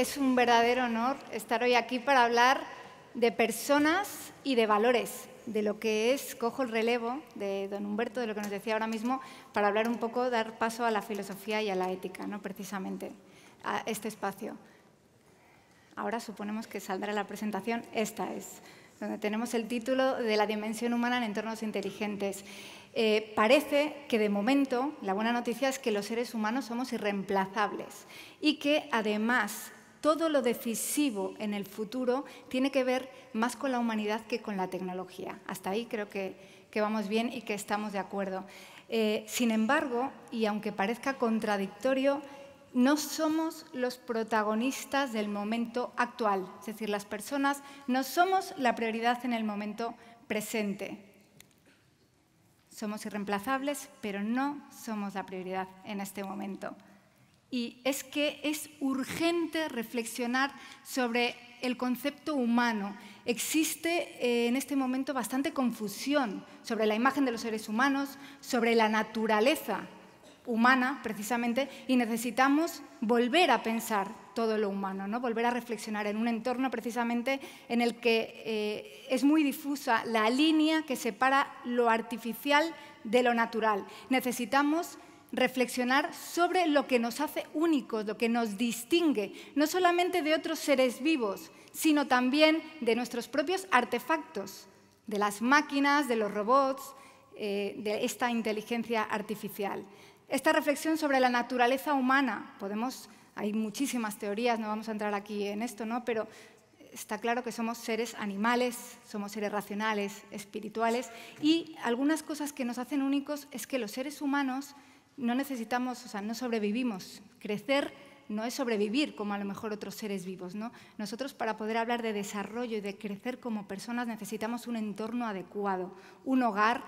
es un verdadero honor estar hoy aquí para hablar de personas y de valores, de lo que es, cojo el relevo de don Humberto, de lo que nos decía ahora mismo, para hablar un poco, dar paso a la filosofía y a la ética, ¿no? precisamente, a este espacio. Ahora suponemos que saldrá la presentación, esta es, donde tenemos el título de la dimensión humana en entornos inteligentes. Eh, parece que de momento la buena noticia es que los seres humanos somos irreemplazables y que además todo lo decisivo en el futuro tiene que ver más con la humanidad que con la tecnología. Hasta ahí creo que, vamos bien y que estamos de acuerdo. Eh, sin embargo, y aunque parezca contradictorio, no somos los protagonistas del momento actual, es decir, las personas no somos la prioridad en el momento presente. Somos irreemplazables, pero no somos la prioridad en este momento y es que es urgente reflexionar sobre el concepto humano. Existe eh, en este momento bastante confusión sobre la imagen de los seres humanos, sobre la naturaleza humana, precisamente, y necesitamos volver a pensar todo lo humano, ¿no? volver a reflexionar en un entorno precisamente en el que eh, es muy difusa la línea que separa lo artificial de lo natural. Necesitamos reflexionar sobre lo que nos hace únicos, lo que nos distingue, no solamente de otros seres vivos, sino también de nuestros propios artefactos, de las máquinas, de los robots, eh, de esta inteligencia artificial. Esta reflexión sobre la naturaleza humana, podemos, hay muchísimas teorías, no vamos a entrar aquí en esto, ¿no? pero está claro que somos seres animales, somos seres racionales, espirituales, y algunas cosas que nos hacen únicos es que los seres humanos no necesitamos, o sea, no sobrevivimos. Crecer no es sobrevivir como a lo mejor otros seres vivos. ¿no? Nosotros para poder hablar de desarrollo y de crecer como personas necesitamos un entorno adecuado, un hogar,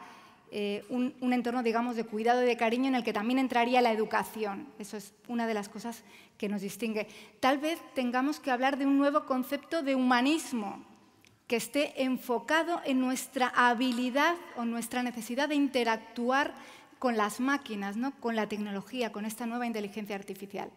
eh, un, un, entorno digamos de cuidado y de cariño en el que también entraría la educación. Eso es una de las cosas que nos distingue. Tal vez tengamos que hablar de un nuevo concepto de humanismo que esté enfocado en nuestra habilidad o nuestra necesidad de interactuar con las máquinas, ¿no? con la tecnología, con esta nueva inteligencia artificial.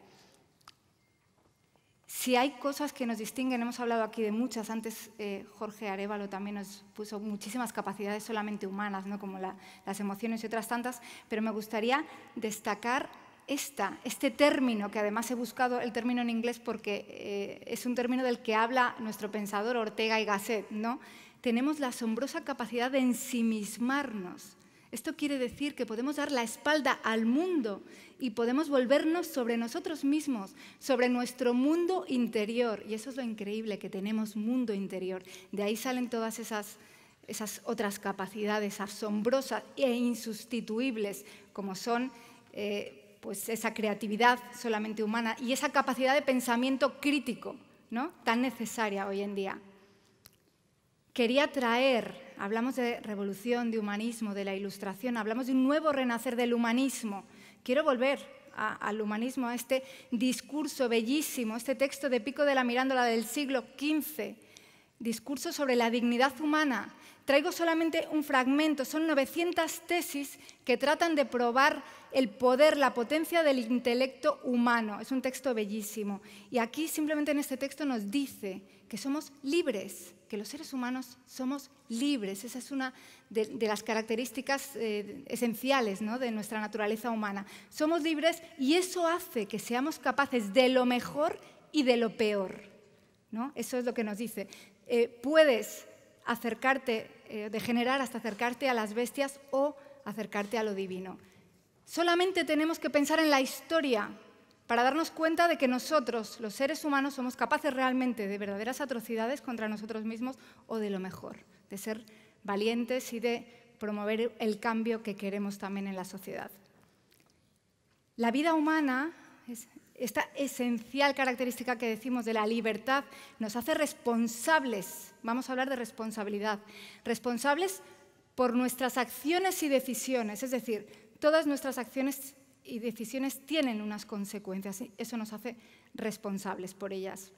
Si hay cosas que nos distinguen, hemos hablado aquí de muchas, antes eh, Jorge Arevalo también nos puso muchísimas capacidades solamente humanas, ¿no? como las emociones y otras tantas, pero me gustaría destacar esta, este término, que además he buscado el término en inglés porque eh, es un término del que habla nuestro pensador Ortega y Gasset, ¿no? Tenemos la asombrosa capacidad de ensimismarnos esto quiere decir que podemos dar la espalda al mundo y podemos volvernos sobre nosotros mismos, sobre nuestro mundo interior. Y eso es lo increíble, que tenemos mundo interior. De ahí salen todas esas, esas otras capacidades asombrosas e insustituibles, como son eh, pues esa creatividad solamente humana y esa capacidad de pensamiento crítico, ¿no? tan necesaria hoy en día. Quería traer hablamos de revolución, de humanismo, de la ilustración, hablamos de un nuevo renacer del humanismo. Quiero volver al humanismo, a este discurso bellísimo, este texto de Pico de la Mirándola del siglo XV, discurso sobre la dignidad humana. Traigo solamente un fragmento, son 900 tesis que tratan de probar el poder, la potencia del intelecto humano. Es un texto bellísimo. Y aquí simplemente en este texto nos dice somos libres, que los seres humanos somos libres. Esa es una de, las características eh, esenciales de nuestra naturaleza humana. Somos libres y eso hace que seamos capaces de lo mejor y de lo peor. Eso es lo que nos dice. Eh, puedes acercarte, eh, degenerar hasta acercarte a las bestias o acercarte a lo divino. Solamente tenemos que pensar en la historia para darnos cuenta de que nosotros, los seres humanos, somos capaces realmente de verdaderas atrocidades contra nosotros mismos o de lo mejor, de ser valientes y de promover el cambio que queremos también en la sociedad. La vida humana, esta esencial característica que decimos de la libertad, nos hace responsables, vamos a hablar de responsabilidad, responsables por nuestras acciones y decisiones, es decir, todas nuestras acciones y decisiones tienen unas consecuencias. Y eso nos hace responsables por ellas.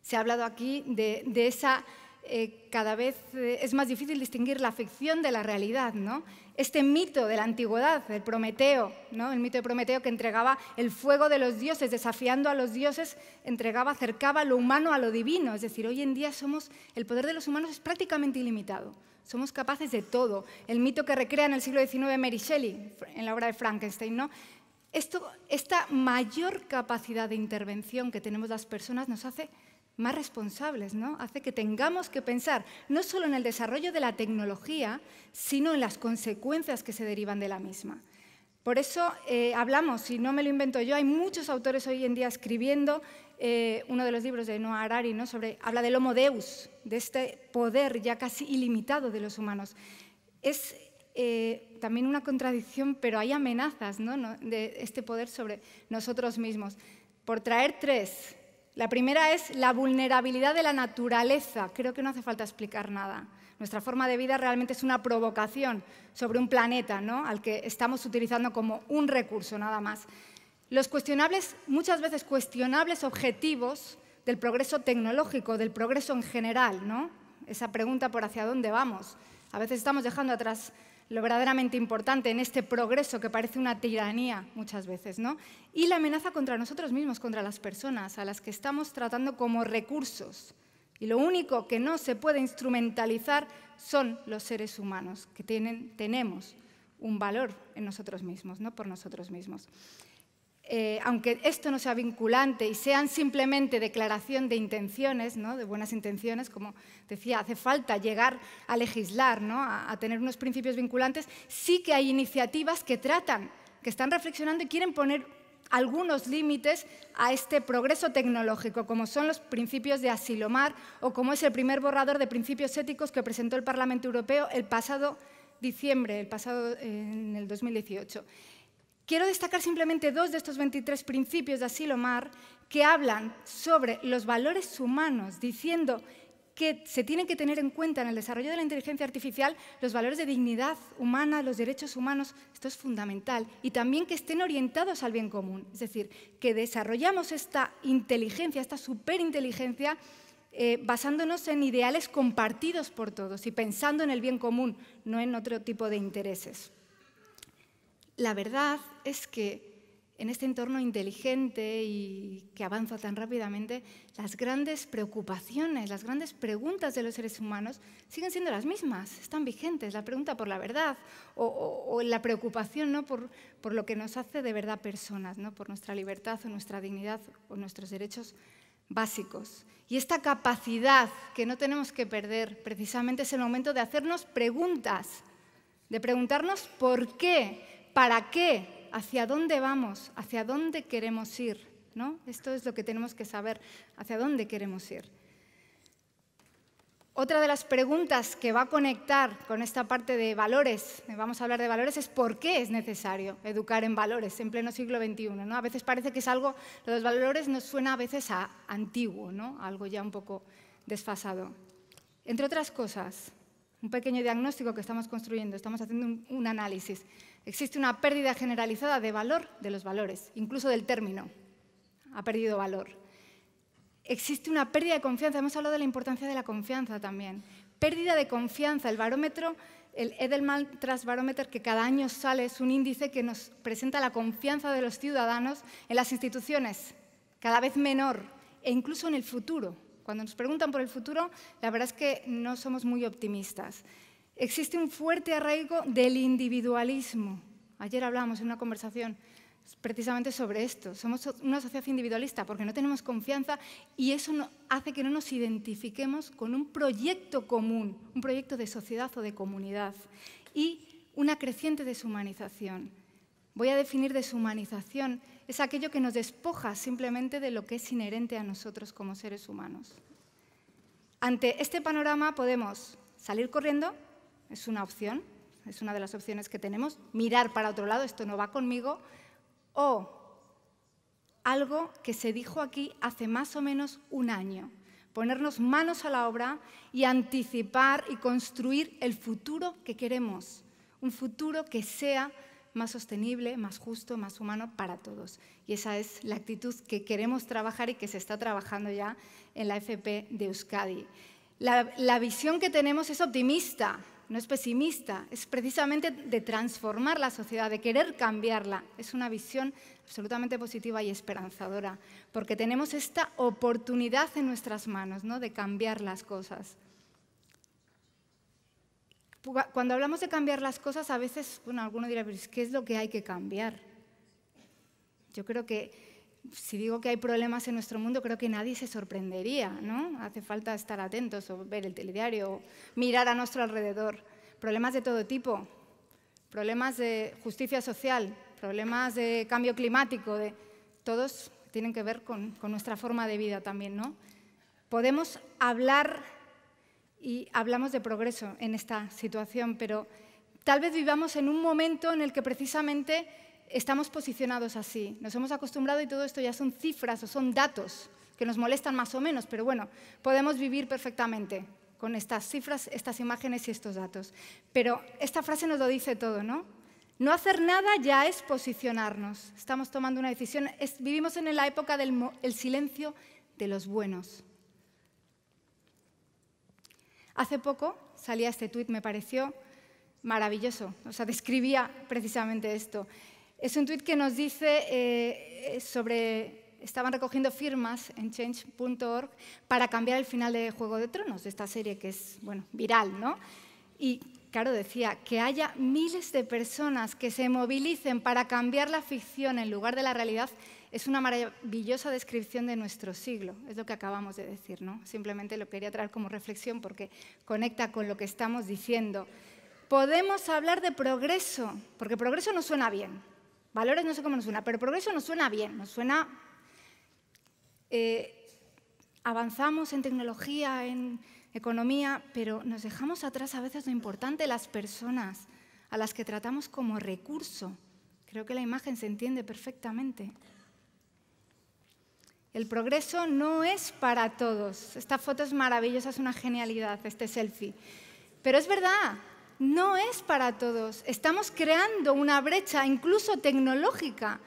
Se ha hablado aquí de, esa... Eh, cada vez eh, es más difícil distinguir la ficción de la realidad, ¿no? Este mito de la antigüedad, el Prometeo, ¿no? El mito de Prometeo que entregaba el fuego de los dioses, desafiando a los dioses, entregaba, acercaba lo humano a lo divino. Es decir, hoy en día somos, el poder de los humanos es prácticamente ilimitado. Somos capaces de todo. El mito que recrea en el siglo XIX Mary Shelley, en la obra de Frankenstein, ¿no? Esto, esta mayor capacidad de intervención que tenemos las personas nos hace más responsables, ¿no? Hace que tengamos que pensar no solo en el desarrollo de la tecnología, sino en las consecuencias que se derivan de la misma. Por eso eh, hablamos, y no me lo invento yo, hay muchos autores hoy en día escribiendo eh, uno de los libros de Noah Harari, Sobre, habla del Homo Deus, de este poder ya casi ilimitado de los humanos. Es eh, también una contradicción, pero hay amenazas de este poder sobre nosotros mismos. Por traer tres. La primera es la vulnerabilidad de la naturaleza. Creo que no hace falta explicar nada. Nuestra forma de vida realmente es una provocación sobre un planeta ¿no? al que estamos utilizando como un recurso nada más. Los cuestionables, muchas veces cuestionables objetivos del progreso tecnológico, del progreso en general, ¿no? Esa pregunta por hacia dónde vamos. A veces estamos dejando atrás lo verdaderamente importante en este progreso que parece una tiranía muchas veces, ¿no? Y la amenaza contra nosotros mismos, contra las personas a las que estamos tratando como recursos. Y lo único que no se puede instrumentalizar son los seres humanos, que tienen, tenemos un valor en nosotros mismos, no por nosotros mismos. Eh, aunque esto no sea vinculante y sean simplemente declaración de intenciones, de buenas intenciones, como decía, hace falta llegar a legislar, a, tener unos principios vinculantes, sí que hay iniciativas que tratan, que están reflexionando y quieren poner algunos límites a este progreso tecnológico, como son los principios de Asilomar o como es el primer borrador de principios éticos que presentó el Parlamento Europeo el pasado diciembre, el pasado eh, en el 2018. Quiero destacar simplemente dos de estos 23 principios de Asilomar que hablan sobre los valores humanos, diciendo que se tienen que tener en cuenta en el desarrollo de la inteligencia artificial los valores de dignidad humana, los derechos humanos, esto es fundamental, y también que estén orientados al bien común, es decir, que desarrollamos esta inteligencia, esta superinteligencia, eh, basándonos en ideales compartidos por todos y pensando en el bien común, no en otro tipo de intereses. La verdad es que en este entorno inteligente y que avanza tan rápidamente, las grandes preocupaciones, las grandes preguntas de los seres humanos siguen siendo las mismas, están vigentes. La pregunta por la verdad o, la preocupación por, por, lo que nos hace de verdad personas, ¿no? por nuestra libertad o nuestra dignidad o nuestros derechos básicos. Y esta capacidad que no tenemos que perder precisamente es el momento de hacernos preguntas, de preguntarnos por qué ¿Para qué? ¿Hacia dónde vamos? ¿Hacia dónde queremos ir? ¿No? Esto es lo que tenemos que saber, hacia dónde queremos ir. Otra de las preguntas que va a conectar con esta parte de valores, vamos a hablar de valores, es por qué es necesario educar en valores en pleno siglo XXI. ¿no? A veces parece que es algo, los valores nos suena a veces a antiguo, ¿no? algo ya un poco desfasado. Entre otras cosas, un pequeño diagnóstico que estamos construyendo, estamos haciendo un análisis. Existe una pérdida generalizada de valor de los valores, incluso del término. Ha perdido valor. Existe una pérdida de confianza. Hemos hablado de la importancia de la confianza también. Pérdida de confianza. El barómetro, el Edelman Trust Barometer, que cada año sale, es un índice que nos presenta la confianza de los ciudadanos en las instituciones, cada vez menor, e incluso en el futuro. Cuando nos preguntan por el futuro, la verdad es que no somos muy optimistas existe un fuerte arraigo del individualismo. Ayer hablábamos en una conversación precisamente sobre esto. Somos una sociedad individualista porque no tenemos confianza y eso hace que no nos identifiquemos con un proyecto común, un proyecto de sociedad o de comunidad. Y una creciente deshumanización. Voy a definir deshumanización. Es aquello que nos despoja simplemente de lo que es inherente a nosotros como seres humanos. Ante este panorama podemos salir corriendo es una opción, es una de las opciones que tenemos, mirar para otro lado, esto no va conmigo, o algo que se dijo aquí hace más o menos un año, ponernos manos a la obra y anticipar y construir el futuro que queremos, un futuro que sea más sostenible, más justo, más humano para todos. Y esa es la actitud que queremos trabajar y que se está trabajando ya en la FP de Euskadi. La, la visión que tenemos es optimista, no es pesimista, es precisamente de transformar la sociedad, de querer cambiarla. Es una visión absolutamente positiva y esperanzadora, porque tenemos esta oportunidad en nuestras manos ¿no? de cambiar las cosas. Cuando hablamos de cambiar las cosas, a veces, bueno, alguno dirá, ¿qué es lo que hay que cambiar? Yo creo que si digo que hay problemas en nuestro mundo, creo que nadie se sorprendería, ¿no? Hace falta estar atentos o ver el telediario, o mirar a nuestro alrededor. Problemas de todo tipo, problemas de justicia social, problemas de cambio climático, de... todos tienen que ver con, con nuestra forma de vida también, ¿no? Podemos hablar y hablamos de progreso en esta situación, pero tal vez vivamos en un momento en el que precisamente estamos posicionados así. Nos hemos acostumbrado y todo esto ya son cifras o son datos que nos molestan más o menos, pero bueno, podemos vivir perfectamente con estas cifras, estas imágenes y estos datos. Pero esta frase nos lo dice todo, ¿no? No hacer nada ya es posicionarnos. Estamos tomando una decisión. vivimos en la época del silencio de los buenos. Hace poco salía este tuit, me pareció maravilloso. O sea, describía precisamente esto. Es un tuit que nos dice eh, sobre... Estaban recogiendo firmas en change.org para cambiar el final de Juego de Tronos, de esta serie que es bueno, viral, ¿no? Y claro, decía, que haya miles de personas que se movilicen para cambiar la ficción en lugar de la realidad es una maravillosa descripción de nuestro siglo, es lo que acabamos de decir, ¿no? Simplemente lo quería traer como reflexión porque conecta con lo que estamos diciendo. Podemos hablar de progreso, porque progreso no suena bien. Valores no sé cómo nos suena, pero progreso nos suena bien, nos suena... Eh, avanzamos en tecnología, en economía, pero nos dejamos atrás a veces lo importante, las personas a las que tratamos como recurso. Creo que la imagen se entiende perfectamente. El progreso no es para todos. Esta foto es maravillosa, es una genialidad, este selfie. Pero es verdad, no es para todos. Estamos creando una brecha, incluso tecnológica.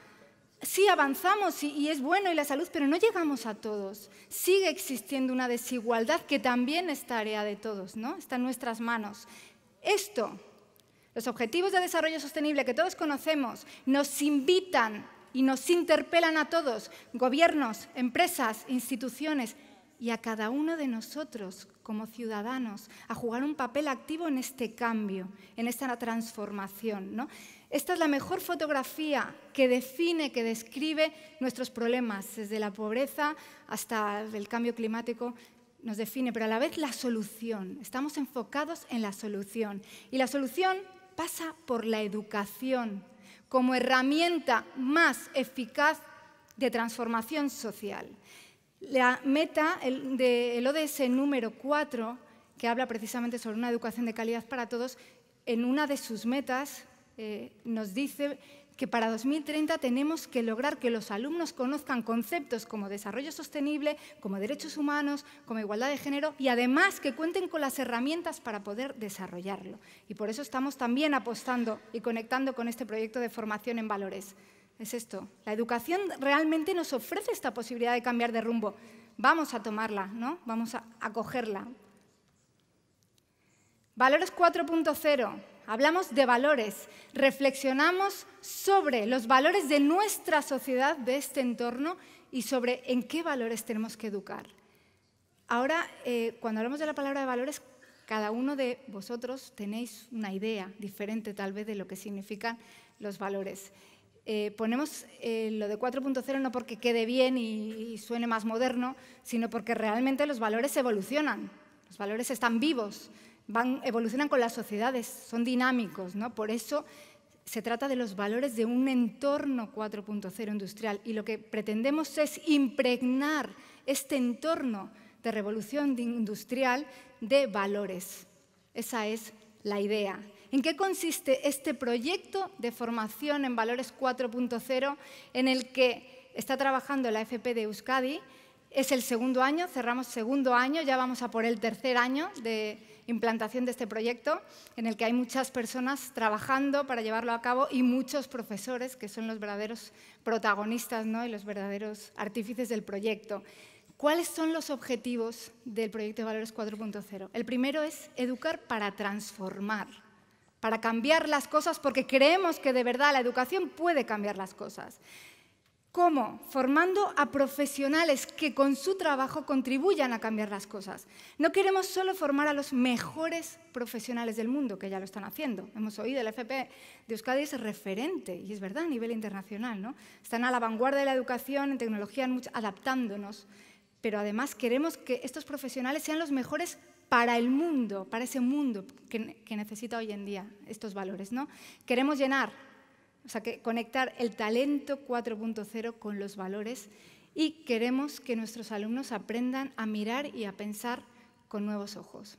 Sí, avanzamos y, es bueno y la salud, pero no llegamos a todos. Sigue existiendo una desigualdad que también es tarea de todos, ¿no? Está en nuestras manos. Esto, los objetivos de desarrollo sostenible que todos conocemos, nos invitan y nos interpelan a todos, gobiernos, empresas, instituciones, y a cada uno de nosotros como ciudadanos a jugar un papel activo en este cambio, en esta transformación. ¿no? Esta es la mejor fotografía que define, que describe nuestros problemas, desde la pobreza hasta el cambio climático, nos define, pero a la vez la solución. Estamos enfocados en la solución. Y la solución pasa por la educación como herramienta más eficaz de transformación social. La meta del ODS número 4, que habla precisamente sobre una educación de calidad para todos, en una de sus metas eh, nos dice que para 2030 tenemos que lograr que los alumnos conozcan conceptos como desarrollo sostenible, como derechos humanos, como igualdad de género y además que cuenten con las herramientas para poder desarrollarlo. Y por eso estamos también apostando y conectando con este proyecto de formación en valores. Es esto. La educación realmente nos ofrece esta posibilidad de cambiar de rumbo. Vamos a tomarla, ¿no? Vamos a, acogerla. Valores 4.0. Hablamos de valores. Reflexionamos sobre los valores de nuestra sociedad, de este entorno, y sobre en qué valores tenemos que educar. Ahora, eh, cuando hablamos de la palabra de valores, cada uno de vosotros tenéis una idea diferente tal vez de lo que significan los valores. Eh, ponemos eh, lo de 4.0 no porque quede bien y, y, suene más moderno, sino porque realmente los valores evolucionan, los valores están vivos, evolucionan con las sociedades, son dinámicos, Por eso se trata de los valores de un entorno 4.0 industrial y lo que pretendemos es impregnar este entorno de revolución industrial de valores. Esa es la idea ¿En qué consiste este proyecto de formación en valores 4.0 en el que está trabajando la FP de Euskadi? Es el segundo año, cerramos segundo año, ya vamos a por el tercer año de implantación de este proyecto, en el que hay muchas personas trabajando para llevarlo a cabo y muchos profesores que son los verdaderos protagonistas ¿no? y los verdaderos artífices del proyecto. ¿Cuáles son los objetivos del proyecto de Valores 4.0? El primero es educar para transformar para cambiar las cosas porque creemos que de verdad la educación puede cambiar las cosas. ¿Cómo? Formando a profesionales que con su trabajo contribuyan a cambiar las cosas. No queremos solo formar a los mejores profesionales del mundo, que ya lo están haciendo. Hemos oído, el FP de Euskadi es referente, y es verdad, a nivel internacional. ¿no? Están a la vanguardia de la educación, en tecnología, adaptándonos. Pero además queremos que estos profesionales sean los mejores para el mundo, para ese mundo que, necesita hoy en día estos valores. ¿no? Queremos llenar, o sea, conectar el talento 4.0 con los valores y queremos que nuestros alumnos aprendan a mirar y a pensar con nuevos ojos.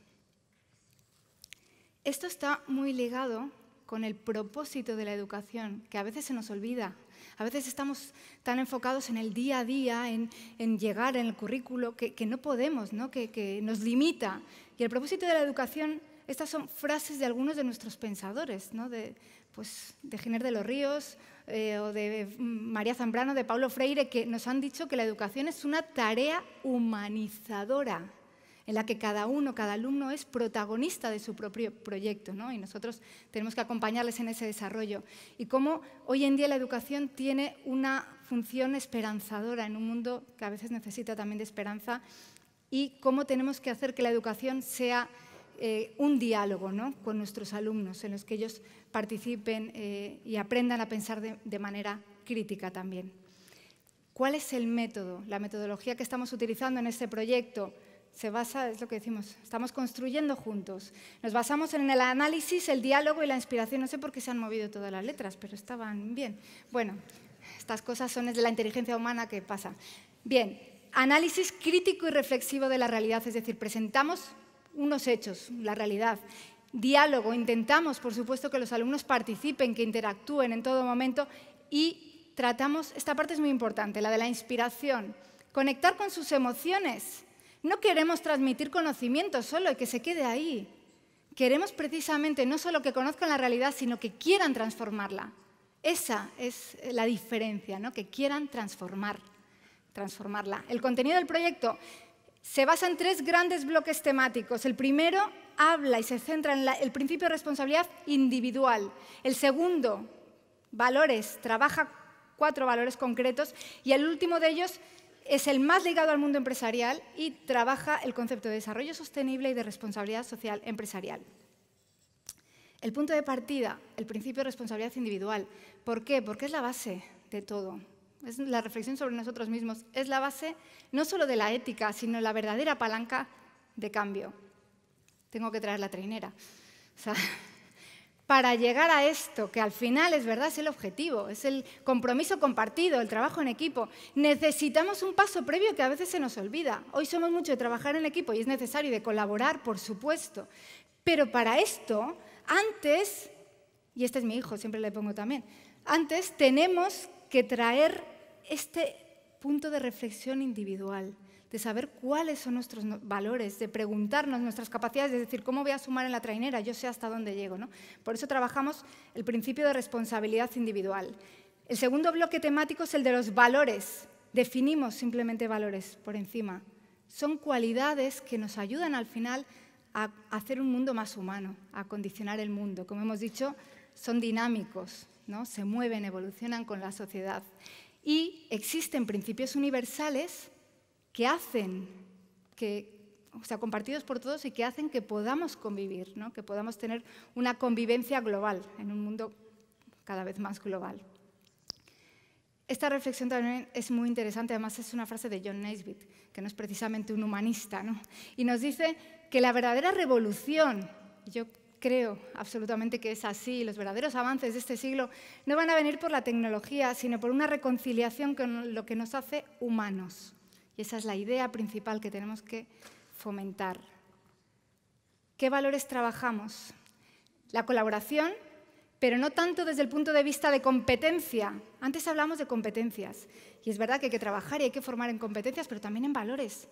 Esto está muy ligado con el propósito de la educación, que a veces se nos olvida a veces estamos tan enfocados en el día a día, en, llegar en el currículo, que, no podemos, ¿no? Que, nos limita. Y el propósito de la educación estas son frases de algunos de nuestros pensadores, ¿no? de, pues, de Giner de los Ríos eh, o de mm, María Zambrano, de Pablo Freire, que nos han dicho que la educación es una tarea humanizadora en la que cada uno, cada alumno es protagonista de su propio proyecto, ¿no? y nosotros tenemos que acompañarles en ese desarrollo. Y cómo hoy en día la educación tiene una función esperanzadora en un mundo que a veces necesita también de esperanza, y cómo tenemos que hacer que la educación sea eh, un diálogo ¿no? con nuestros alumnos, en los que ellos participen eh, y aprendan a pensar de manera crítica también. ¿Cuál es el método, la metodología que estamos utilizando en este proyecto? se basa, es lo que decimos, estamos construyendo juntos. Nos basamos en el análisis, el diálogo y la inspiración. No sé por qué se han movido todas las letras, pero estaban bien. Bueno, estas cosas son de la inteligencia humana que pasa. Bien, análisis crítico y reflexivo de la realidad, es decir, presentamos unos hechos, la realidad. Diálogo, intentamos, por supuesto, que los alumnos participen, que interactúen en todo momento y tratamos, esta parte es muy importante, la de la inspiración, conectar con sus emociones no queremos transmitir conocimiento solo y que se quede ahí. Queremos precisamente no solo que conozcan la realidad, sino que quieran transformarla. Esa es la diferencia, ¿no? que quieran transformar, transformarla. El contenido del proyecto se basa en tres grandes bloques temáticos. El primero habla y se centra en el principio de responsabilidad individual. El segundo, valores, trabaja cuatro valores concretos. Y el último de ellos es el más ligado al mundo empresarial y trabaja el concepto de desarrollo sostenible y de responsabilidad social empresarial. El punto de partida, el principio de responsabilidad individual. ¿Por qué? Porque es la base de todo. Es la reflexión sobre nosotros mismos. Es la base no solo de la ética, sino la verdadera palanca de cambio. Tengo que traer la trainera. O sea, para llegar a esto, que al final es verdad, es el objetivo, es el compromiso compartido, el trabajo en equipo. Necesitamos un paso previo que a veces se nos olvida. Hoy somos mucho de trabajar en equipo y es necesario de colaborar, por supuesto. Pero para esto, antes, y este es mi hijo, siempre le pongo también, antes tenemos que traer este punto de reflexión individual de saber cuáles son nuestros valores, de preguntarnos nuestras capacidades, de decir, ¿cómo voy a sumar en la trainera? Yo sé hasta dónde llego. ¿no? Por eso trabajamos el principio de responsabilidad individual. El segundo bloque temático es el de los valores. Definimos simplemente valores por encima. Son cualidades que nos ayudan al final a hacer un mundo más humano, a condicionar el mundo. Como hemos dicho, son dinámicos, ¿no? se mueven, evolucionan con la sociedad. Y existen principios universales que hacen que o sea, compartidos por todos y que hacen que podamos convivir, que podamos tener una convivencia global en un mundo cada vez más global. Esta reflexión también es muy interesante, además es una frase de John Naisbitt, que no es precisamente un humanista, y nos dice que la verdadera revolución, yo creo absolutamente que es así, los verdaderos avances de este siglo no van a venir por la tecnología, sino por una reconciliación con lo que nos hace humanos y esa es la idea principal que tenemos que fomentar. ¿Qué valores trabajamos? La colaboración, pero no tanto desde el punto de vista de competencia. Antes hablamos de competencias. Y es verdad que hay que trabajar y hay que formar en competencias, pero también en valores.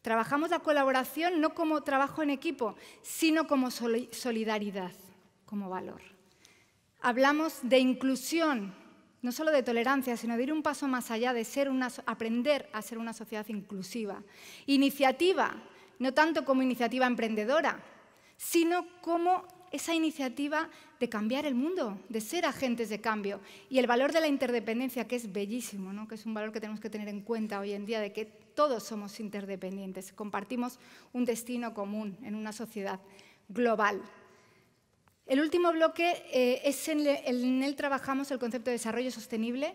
Trabajamos la colaboración no como trabajo en equipo, sino como solidaridad, como valor. Hablamos de inclusión, no solo de tolerancia, sino de ir un paso más allá, de ser aprender a ser una sociedad inclusiva. Iniciativa, no tanto como iniciativa emprendedora, sino como esa iniciativa de cambiar el mundo, de ser agentes de cambio. Y el valor de la interdependencia, que es bellísimo, ¿no? que es un valor que tenemos que tener en cuenta hoy en día, de que todos somos interdependientes, compartimos un destino común en una sociedad global. El último bloque eh, es en, el que trabajamos el concepto de desarrollo sostenible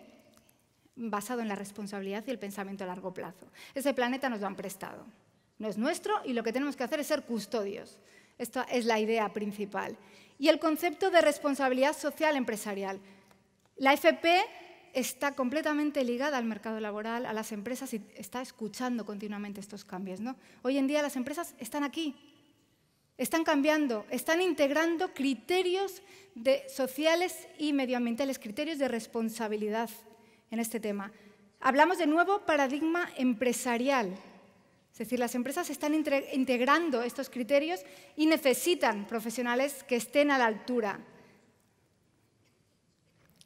basado en la responsabilidad y el pensamiento a largo plazo. Ese planeta nos lo han prestado. No es nuestro y lo que tenemos que hacer es ser custodios. Esta es la idea principal. Y el concepto de responsabilidad social empresarial. La FP está completamente ligada al mercado laboral, a las empresas y está escuchando continuamente estos cambios. Hoy en día las empresas están aquí, están cambiando, están integrando criterios sociales y medioambientales, criterios de responsabilidad en este tema. Hablamos de nuevo paradigma empresarial, es decir, las empresas están integrando estos criterios y necesitan profesionales que estén a la altura.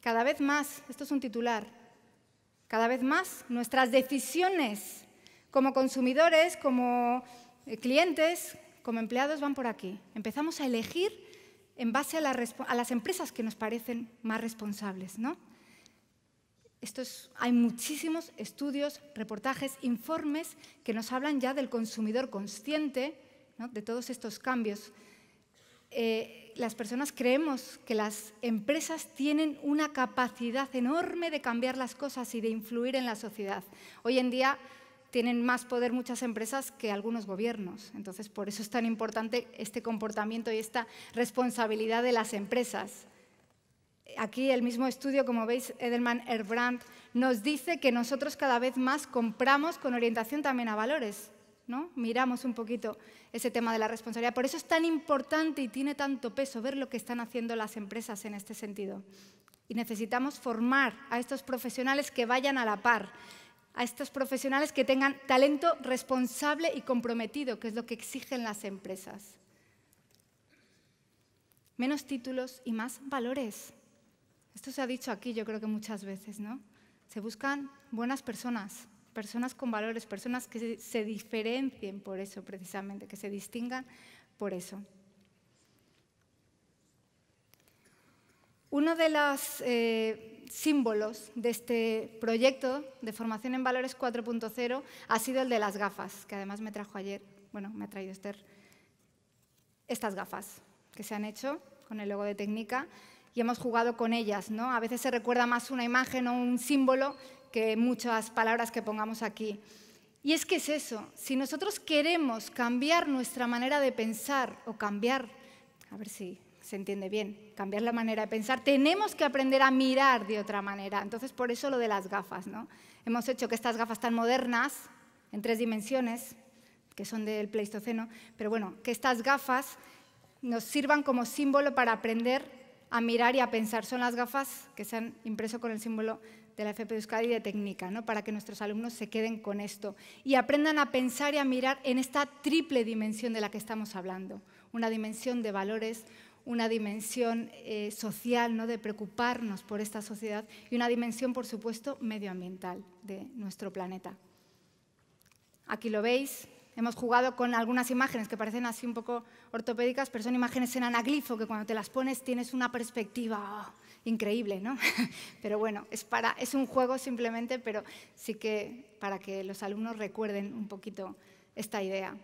Cada vez más, esto es un titular, cada vez más nuestras decisiones como consumidores, como eh, clientes, como empleados van por aquí. Empezamos a elegir en base a, las empresas que nos parecen más responsables. ¿no? hay muchísimos estudios, reportajes, informes que nos hablan ya del consumidor consciente, de todos estos cambios. Eh, las personas creemos que las empresas tienen una capacidad enorme de cambiar las cosas y de influir en la sociedad. Hoy en día tienen más poder muchas empresas que algunos gobiernos. Entonces, por eso es tan importante este comportamiento y esta responsabilidad de las empresas. Aquí el mismo estudio, como veis, Edelman Erbrandt, nos dice que nosotros cada vez más compramos con orientación también a valores. ¿no? Miramos un poquito ese tema de la responsabilidad. Por eso es tan importante y tiene tanto peso ver lo que están haciendo las empresas en este sentido. Y necesitamos formar a estos profesionales que vayan a la par a estos profesionales que tengan talento responsable y comprometido, que es lo que exigen las empresas. Menos títulos y más valores. Esto se ha dicho aquí, yo creo que muchas veces, ¿no? Se buscan buenas personas, personas con valores, personas que se diferencien por eso precisamente, que se distingan por eso. Uno de los eh, símbolos de este proyecto de formación en valores 4.0 ha sido el de las gafas, que además me trajo ayer, bueno, me ha traído Esther, estas gafas que se han hecho con el logo de Técnica y hemos jugado con ellas. ¿no? A veces se recuerda más una imagen o un símbolo que muchas palabras que pongamos aquí. Y es que es eso, si nosotros queremos cambiar nuestra manera de pensar o cambiar, a ver si se entiende bien, cambiar la manera de pensar, tenemos que aprender a mirar de otra manera. Entonces, por eso lo de las gafas, ¿no? Hemos hecho que estas gafas tan modernas, en tres dimensiones, que son del Pleistoceno, pero bueno, que estas gafas nos sirvan como símbolo para aprender a mirar y a pensar. Son las gafas que se han impreso con el símbolo de la FP Euskadi de técnica, ¿no? para que nuestros alumnos se queden con esto y aprendan a pensar y a mirar en esta triple dimensión de la que estamos hablando, una dimensión de valores, una dimensión eh, social, ¿no? de preocuparnos por esta sociedad y una dimensión, por supuesto, medioambiental de nuestro planeta. Aquí lo veis, hemos jugado con algunas imágenes que parecen así un poco ortopédicas, pero son imágenes en anaglifo que cuando te las pones tienes una perspectiva oh, increíble, ¿no? pero bueno, es, es un juego simplemente, pero sí que para que los alumnos recuerden un poquito esta idea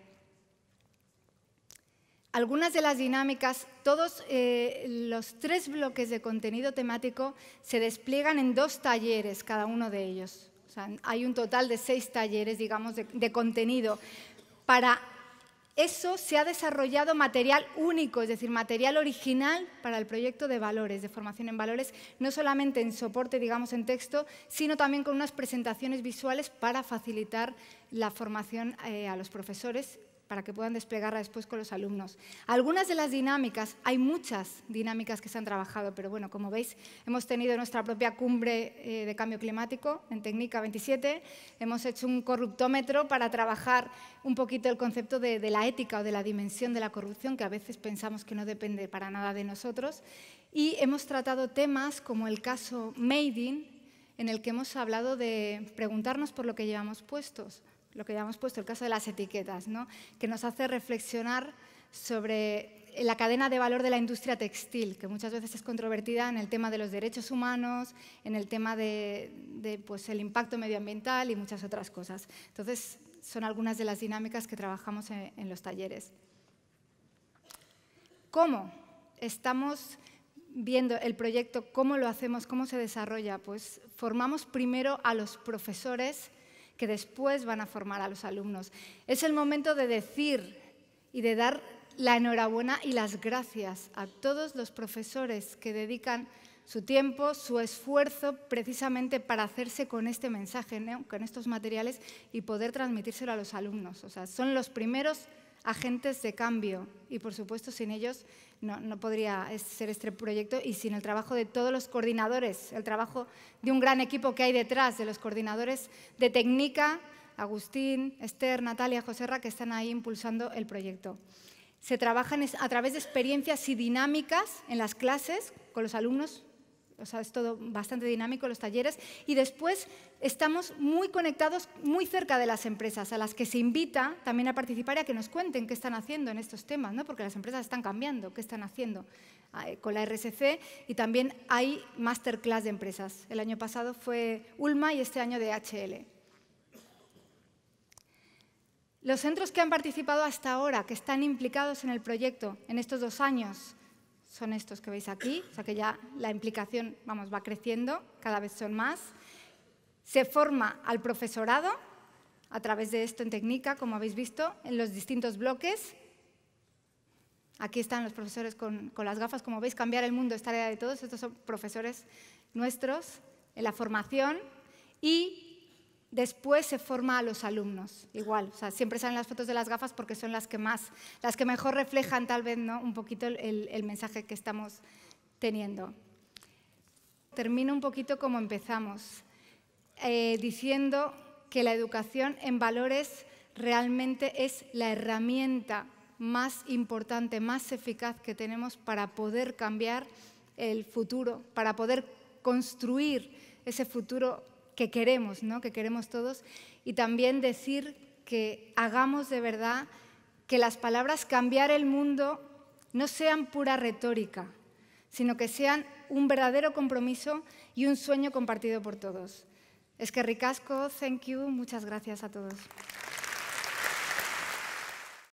algunas de las dinámicas, todos eh, los tres bloques de contenido temático se despliegan en dos talleres, cada uno de ellos. hay un total de seis talleres, digamos, de, contenido. Para eso se ha desarrollado material único, es decir, material original para el proyecto de valores, de formación en valores, no solamente en soporte, digamos, en texto, sino también con unas presentaciones visuales para facilitar la formación eh, a los profesores para que puedan desplegarla después con los alumnos. Algunas de las dinámicas, hay muchas dinámicas que se han trabajado, pero bueno, como veis, hemos tenido nuestra propia cumbre eh, de cambio climático en Técnica 27, hemos hecho un corruptómetro para trabajar un poquito el concepto de, la ética o de la dimensión de la corrupción, que a veces pensamos que no depende para nada de nosotros, y hemos tratado temas como el caso Made in, en el que hemos hablado de preguntarnos por lo que llevamos puestos lo que ya hemos puesto el caso de las etiquetas, que nos hace reflexionar sobre la cadena de valor de la industria textil, que muchas veces es controvertida en el tema de los derechos humanos, en el tema de, pues, impacto medioambiental y muchas otras cosas. Entonces, son algunas de las dinámicas que trabajamos en los talleres. ¿Cómo? Estamos viendo el proyecto, cómo lo hacemos, cómo se desarrolla. Pues formamos primero a los profesores que después van a formar a los alumnos. Es el momento de decir y de dar la enhorabuena y las gracias a todos los profesores que dedican su tiempo, su esfuerzo precisamente para hacerse con este mensaje, con estos materiales y poder transmitírselo a los alumnos. sea, son los primeros agentes de cambio y por supuesto sin ellos no, no podría ser este proyecto y sin el trabajo de todos los coordinadores, el trabajo de un gran equipo que hay detrás, de los coordinadores de Técnica, Agustín, Esther, Natalia, Joserra, que están ahí impulsando el proyecto. Se trabajan a través de experiencias y dinámicas en las clases con los alumnos o sea, es todo bastante dinámico los talleres. Y después estamos muy conectados, muy cerca de las empresas, a las que se invita también a participar y a que nos cuenten qué están haciendo en estos temas, ¿no? porque las empresas están cambiando, qué están haciendo ah, eh, con la RSC y también hay masterclass de empresas. El año pasado fue Ulma y este año de HL Los centros que han participado hasta ahora, que están implicados en el proyecto en estos dos años, son estos que veis aquí, o sea que ya la implicación vamos, va creciendo, cada vez son más. Se forma al profesorado a través de esto en técnica, como habéis visto, en los distintos bloques. Aquí están los profesores con, las gafas, como veis, cambiar el mundo es tarea de todos, estos son profesores nuestros en la formación y Después se forma a los alumnos, igual, sea, siempre salen las fotos de las gafas porque son las que más, las que mejor reflejan tal vez ¿no? un poquito el, mensaje que estamos teniendo. Termino un poquito como empezamos, eh, diciendo que la educación en valores realmente es la herramienta más importante, más eficaz que tenemos para poder cambiar el futuro, para poder construir ese futuro que queremos, ¿no? que queremos todos, y también decir que hagamos de verdad que las palabras cambiar el mundo no sean pura retórica, sino que sean un verdadero compromiso y un sueño compartido por todos. Es que ricasco, thank you, muchas gracias a todos.